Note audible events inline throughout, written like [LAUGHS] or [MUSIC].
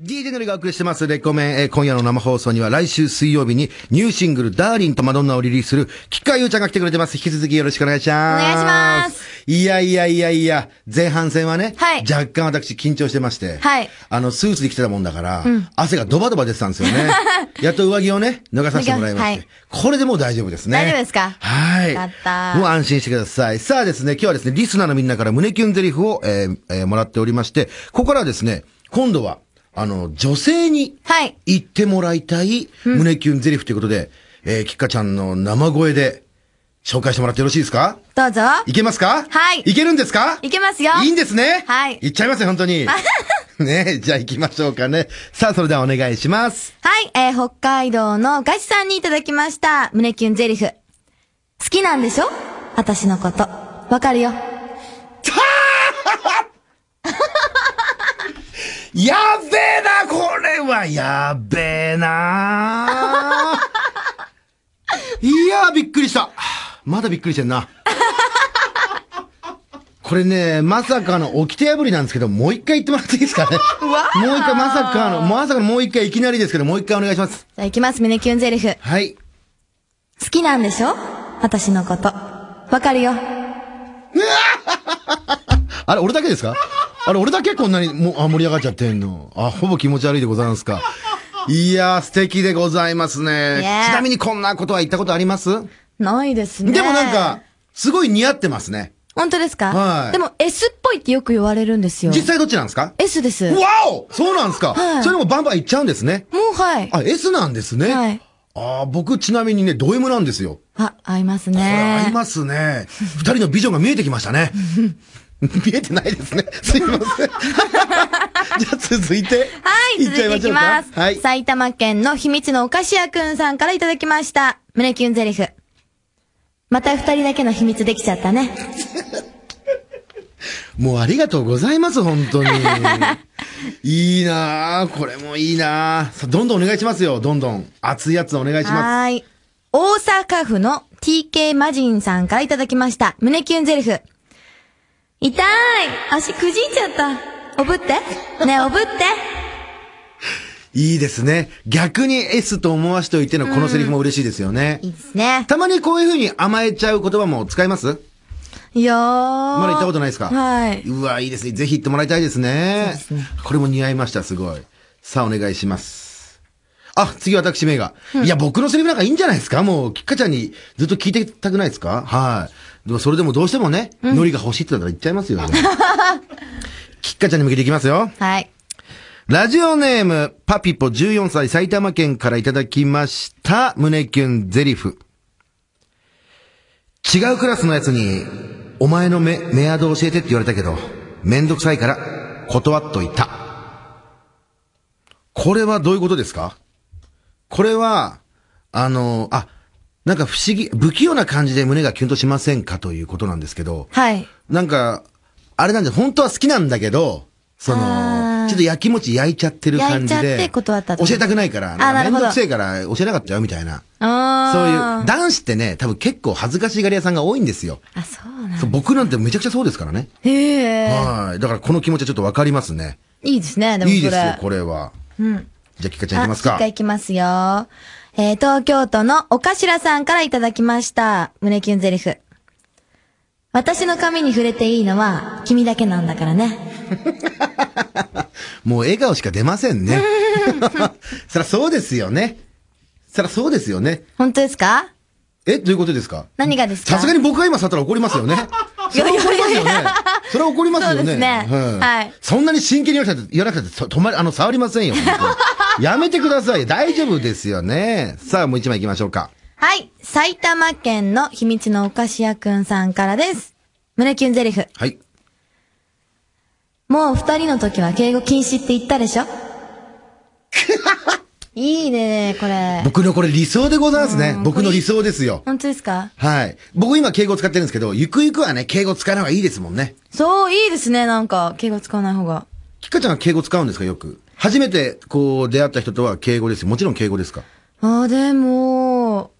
DJ のりがお送りしてます。レコメン、えー、今夜の生放送には来週水曜日にニューシングル、ダーリンとマドンナをリリースする、ー川優ちゃんが来てくれてます。引き続きよろしくお願いします。お願いします。いやいやいやいや、前半戦はね、はい、若干私緊張してまして、はい、あの、スーツで着てたもんだから、うん、汗がドバドバ出てたんですよね。[LAUGHS] やっと上着をね、脱がさせてもらいまして、はい、これでもう大丈夫ですね。大丈夫ですかはい。やったもう安心してください。さあですね、今日はですね、リスナーのみんなから胸キュンゼリフを、えーえー、もらっておりまして、ここからはですね、今度は、あの、女性に、はい。言ってもらいたい、胸キュンゼリフということで、はいうん、えー、キッカちゃんの生声で、紹介してもらってよろしいですかどうぞ。いけますかはい。いけるんですかいけますよ。いいんですねはい。いっちゃいますよ、本当に。[LAUGHS] ねじゃあ行きましょうかね。さあ、それではお願いします。はい、えー、北海道のガシさんにいただきました、胸キュンゼリフ。好きなんでしょ私のこと。わかるよ。やべえな、これは、やべえな。[LAUGHS] いやー、びっくりした。まだびっくりしてんな。これね、まさかの起き手破りなんですけど、もう一回言ってもらっていいですかね。[LAUGHS] もう一回、まさかの、まさかのもう一回いきなりですけど、もう一回お願いします。じゃあ行きます、胸キュンゼリフ。はい。好きなんでしょ私のこと。わかるよ。[LAUGHS] あれ、俺だけですかあれ、俺だけこんなにもあ盛り上がっちゃってんの。あ、ほぼ気持ち悪いでございますか。いやー、素敵でございますね。ちなみにこんなことは言ったことありますないですね。でもなんか、すごい似合ってますね。本当ですかはい。でも S っぽいってよく言われるんですよ。実際どっちなんですか ?S です。わおそうなんですか、はい、それもバンバンいっちゃうんですね。もうはい。あ、S なんですね。はい。あ僕ちなみにね、ド M なんですよ。あ、合いますね。合いますね。二人のビジョンが見えてきましたね。[LAUGHS] 見えてないですね。[LAUGHS] すいません。[LAUGHS] じゃあ続いて。はい、い続いていきます。はい、埼玉県の秘密のお菓子屋くんさんからいただきました。胸キュンゼリフ。また二人だけの秘密できちゃったね。もうありがとうございます、本当に。いいなぁ。これもいいなぁ。どんどんお願いしますよ、どんどん。熱いやつお願いします。はい。大阪府の TK マジンさんからいただきました。胸キュンゼリフ。痛い足くじいちゃった。おぶって。ねおぶって。いいですね。逆に S と思わしておいてのこのセリフも嬉しいですよね。いいですね。たまにこういうふうに甘えちゃう言葉も使いますいやまだ行ったことないですかはい。うわ、いいですね。ぜひ行ってもらいたいですね。そうですね。これも似合いました、すごい。さあ、お願いします。あ、次私名が、うん、いや、僕のセリフなんかいいんじゃないですかもう、きっかちゃんにずっと聞いてたくないですかはい。でもそれでもどうしてもね、海苔が欲しいってったら言っちゃいますよね。きっかちゃんに向けていきますよ。はい。ラジオネーム、パピポ14歳埼玉県からいただきました、胸キュンゼリフ。違うクラスのやつに、お前のメ、メアド教えてって言われたけど、めんどくさいから、断っといた。これはどういうことですかこれは、あの、あ、なんか不思議、不器用な感じで胸がキュンとしませんかということなんですけど、はい。なんか、あれなんで、本当は好きなんだけど、その、ちょっと焼きもち焼いちゃってる感じで、教えたくないから、あ、めんどくせえから教えなかったよ、みたいな。そういう、男子ってね、多分結構恥ずかしがり屋さんが多いんですよ。あ、そうなん僕なんてめちゃくちゃそうですからね。へはい。だからこの気持ちはちょっとわかりますね。いいですね、でもいいですよ、これは。うん。じゃあ、キカちゃんいきますか。キカいきますよ。えー、東京都のおかしらさんからいただきました。胸キュンゼリフ。私の髪に触れていいのは君だけなんだからね。[LAUGHS] もう笑顔しか出ませんね。[LAUGHS] そりゃそうですよね。そりゃそうですよね。本当ですかえ、どういうことですか何がですかさすがに僕が今さったら怒りますよね。[LAUGHS] それ怒りますよね。それは怒りますよね。そうですね。はい。そんなに真剣に言わなくて、止まり、あの、触りませんよ。[LAUGHS] やめてください。大丈夫ですよね。さあ、もう一枚行きましょうか。はい。埼玉県の秘密のお菓子屋くんさんからです。胸キュンゼリフ。はい。もう二人の時は敬語禁止って言ったでしょ [LAUGHS] いいね、これ。僕のこれ理想でございますね。僕の理想ですよ。本当ですかはい。僕今敬語使ってるんですけど、ゆくゆくはね、敬語使わない方がいいですもんね。そう、いいですね、なんか。敬語使わない方が。きかちゃんは敬語使うんですか、よく。初めて、こう、出会った人とは敬語です。もちろん敬語ですかああ、でも、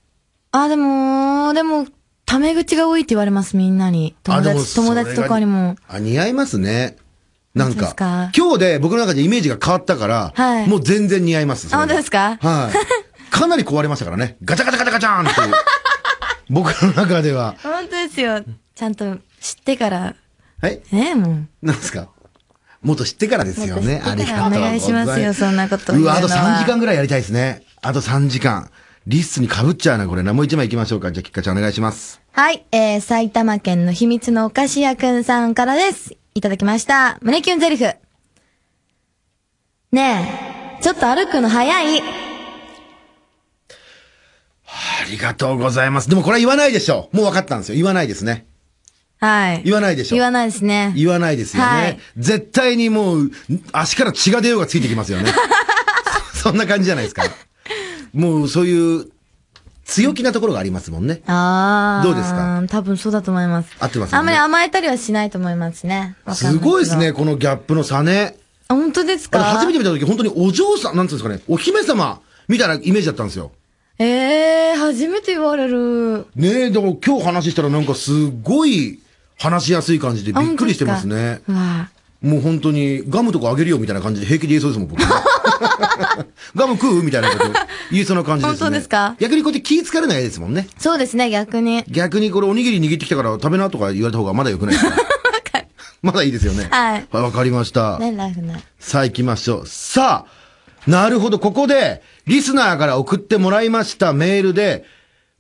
ああ、でも、でも、タメ口が多いって言われます、みんなに。友達、友達とかにも。あ、似合いますね。なんか、今日で僕の中でイメージが変わったから、はい、もう全然似合います。本当ですかはい。[LAUGHS] かなり壊れましたからね。ガチャガチャガチャガチャーンっていう。[LAUGHS] 僕の中では。本当ですよ。ちゃんと知ってから。はい。ねえ、もう。なんですかもっと知ってからですよね。ありがとうお願いしますよ、そんなこと。うわ、あと3時間ぐらいやりたいですね。あと3時間。リスに被っちゃうな、これな。もう一枚行きましょうか。じゃあ、きっかちゃんお願いします。はい。えー、埼玉県の秘密のお菓子屋くんさんからです。いただきました。胸キュンゼリフ。ねえ、ちょっと歩くの早い。ありがとうございます。でもこれは言わないでしょう。もう分かったんですよ。言わないですね。はい。言わないでしょ。う。言わないですね。言わないですよね。はい、絶対にもう、足から血が出ようがついてきますよね。[LAUGHS] そんな感じじゃないですか。もうそういう強気なところがありますもんね。ああ。どうですか多分そうだと思います。合ってます、ね、あんまり甘えたりはしないと思いますね。すごいですね、このギャップの差ね。あ、本当ですか初めて見た時、本当にお嬢さん、なんていうんですかね、お姫様みたいなイメージだったんですよ。ええー、初めて言われる。ねえ、でも今日話したらなんかすごい話しやすい感じでびっくりしてますね。もう本当にガムとかあげるよみたいな感じで平気で言えそうですもん、僕。[LAUGHS] ガム食うみたいなこと言いそうな感じですね。本当ですか逆にこうやって気かれないですもんね。そうですね、逆に。逆にこれおにぎり握ってきたから食べなとか言われた方がまだ良くないですかまだいいですよね。はい。わかりました。ね、ラフな。さあ行きましょう。さあ、なるほど、ここで、リスナーから送ってもらいましたメールで、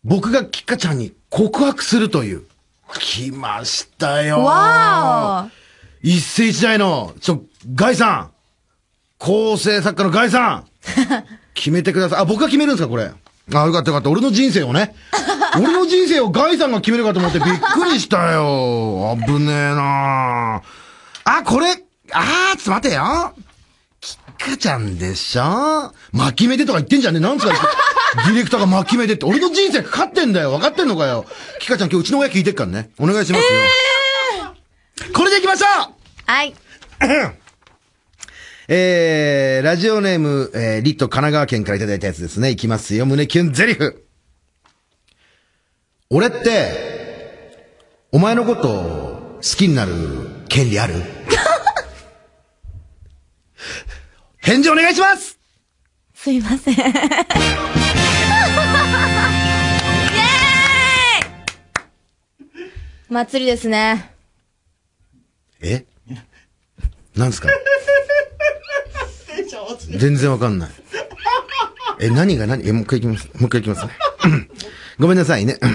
僕がキッカちゃんに告白するという。来ましたよ。わー一世一代の、ちょ、ガイさん。構成作家のガイさん [LAUGHS] 決めてください。あ、僕が決めるんですか、これ。あ、よかったよかった。俺の人生をね。[LAUGHS] 俺の人生をガイさんが決めるかと思ってびっくりしたよ。危ねえなあ、これ、あー、ちょっと待てよ。きッかちゃんでしょ巻き目でとか言ってんじゃねなんつうか、[LAUGHS] ディレクターが巻き目でって。俺の人生かかってんだよ。わかってんのかよ。きッかちゃん今日うちの親聞いてっからね。お願いしますよ。えー、これでいきましょうはい。えー、ラジオネーム、えー、リット神奈川県からいただいたやつですね。いきますよ、胸キュンゼリフ。俺って、お前のこと、好きになる権利ある [LAUGHS] 返事お願いしますすいません。イェーイ祭りですね。えなんですか全然わかんない。[LAUGHS] え、何が何え、もう一回いきます。もう一回いきますね。[COUGHS] ごめんなさいね。[COUGHS]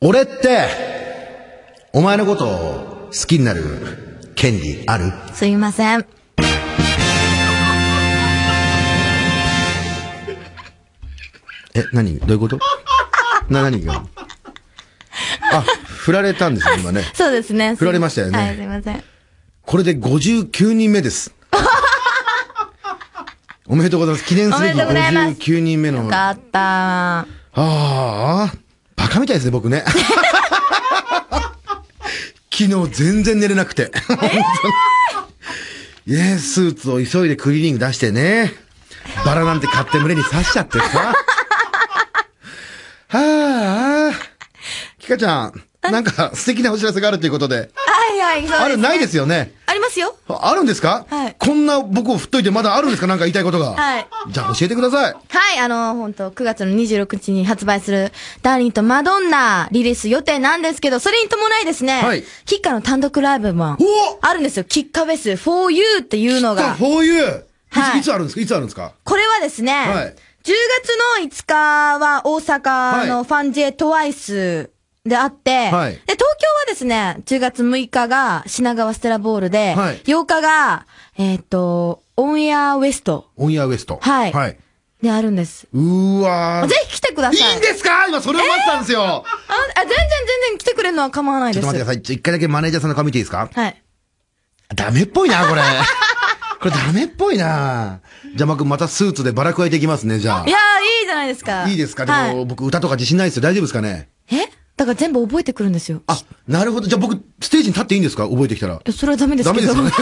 俺って、お前のことを好きになる権利あるすいません。え、何どういうことな、何があ、振られたんですよ、今ね。[LAUGHS] そうですね。振られましたよね。はい、すいません。これで59人目です。おめでとうございます。記念すべき59人目の。よかった。ああ、バカみたいですね、僕ね。[LAUGHS] 昨日全然寝れなくて。本えー、スーツを急いでクリーニング出してね。バラなんて買って胸に刺しちゃってさ。はあ、キカちゃん、なんか素敵なお知らせがあるということで。はいはい、そうです、ね、あるないですよね。ますよ。あるんですかはい。こんな僕を振っといてまだあるんですかなんか言いたいことが。はい。じゃあ教えてください。はい、あの、本当9月の26日に発売する、ダーリンとマドンナリリース予定なんですけど、それに伴いですね、はい。キッカの単独ライブも、おあるんですよ。キッカフェス 4U っていうのが。4U! はい。いつあるんですかいつあるんですかこれはですね、はい。10月の5日は大阪のファンジェトワイスであって、はい、で、東京はですね、10月6日が品川ステラボールで、はい、8日が、えっ、ー、と、オンエアウエスト。オンエアウエスト。はい。はい。であるんです。うわー。ぜひ来てください。いいんですか今それを待ってたんですよ、えー、ああ、全然全然来てくれるのは構わないです。ちょっと待ってください。一回だけマネージャーさんの顔見ていいですかはい。ダメっぽいな、これ。[LAUGHS] これダメっぽいなじゃ、まくんまたスーツでバラ加えていきますね、じゃあ。いやー、いいじゃないですか。いいですかでも、はい、僕歌とか自信ないですよ。大丈夫ですかねえだから全部覚えてくるんですよ。あ、なるほど。じゃあ僕、ステージに立っていいんですか覚えてきたら。それはダメですけど。ダメで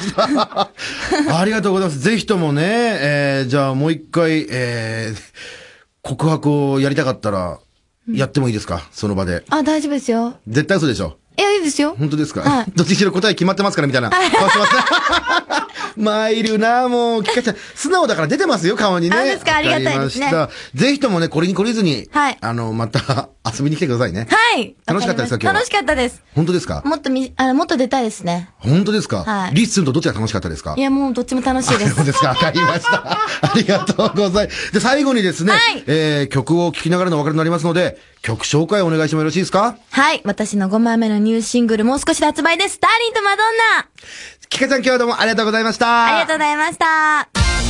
す [LAUGHS] ありがとうございます。ぜひともね、えー、じゃあもう一回、えー、告白をやりたかったら、やってもいいですか、うん、その場で。あ、大丈夫ですよ。絶対嘘でしょ。いや、いいですよ。本当ですか、はい、[LAUGHS] どっちにしろ答え決まってますから、みたいな。はい、参るな、もう、きかちゃん、[LAUGHS] 素直だから出てますよ、顔にね。そうですか、ありがたいですね。ぜひともね、これに懲りずに、はい。あの、また遊びに来てくださいね。はい。楽しかったですか、今日。楽しかったです。本当ですかもっとみ、あの、もっと出たいですね。本当ですかはい。リッスンとどっちが楽しかったですかいや、もうどっちも楽しいです。そうですか、[LAUGHS] わかりました。ありがとうございます。で、最後にですね、はい。えー、曲を聴きながらのお別れになりますので、曲紹介お願いしてもよろしいですかはい。私の5枚目のニューシングル、もう少しで発売です。ダーリンとマドンナキカちゃん今日はどうもありがとうございました。ありがとうございました。